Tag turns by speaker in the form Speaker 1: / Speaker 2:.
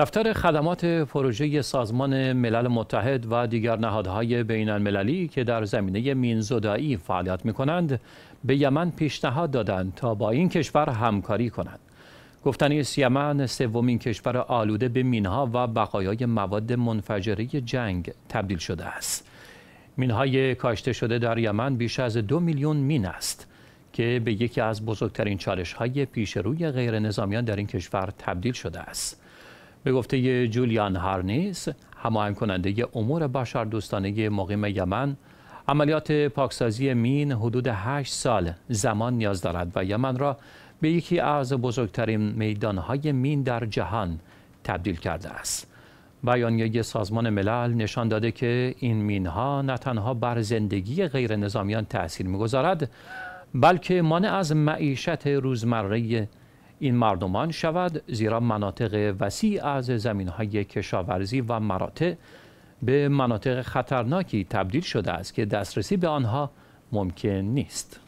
Speaker 1: دفتر خدمات پروژه سازمان ملل متحد و دیگر نهادهای بین المللی که در زمینه مینزدایی فعالیت می کنند به یمن پیشنهاد دادند تا با این کشور همکاری کنند. گفتنی است یمن سومین کشور آلوده به مینها و بقایای مواد منفجره جنگ تبدیل شده است. مینهای کاشته شده در یمن بیش از دو میلیون مین است که به یکی از بزرگترین چالش های پیش روی غیر نظامیان در این کشور تبدیل شده است. به گفته جولیان هارنیس هماهنگ کننده امور بشردوستانه مقیم یمن عملیات پاکسازی مین حدود 8 سال زمان نیاز دارد و یمن را به یکی از بزرگترین میدانهای مین در جهان تبدیل کرده است. بیانیه سازمان ملل نشان داده که این ها نه تنها بر زندگی غیر نظامیان تأثیر میگذارد بلکه مانع از معیشت روزمره این مردمان شود زیرا مناطق وسیع از زمین های کشاورزی و مراتع به مناطق خطرناکی تبدیل شده است که دسترسی به آنها ممکن نیست.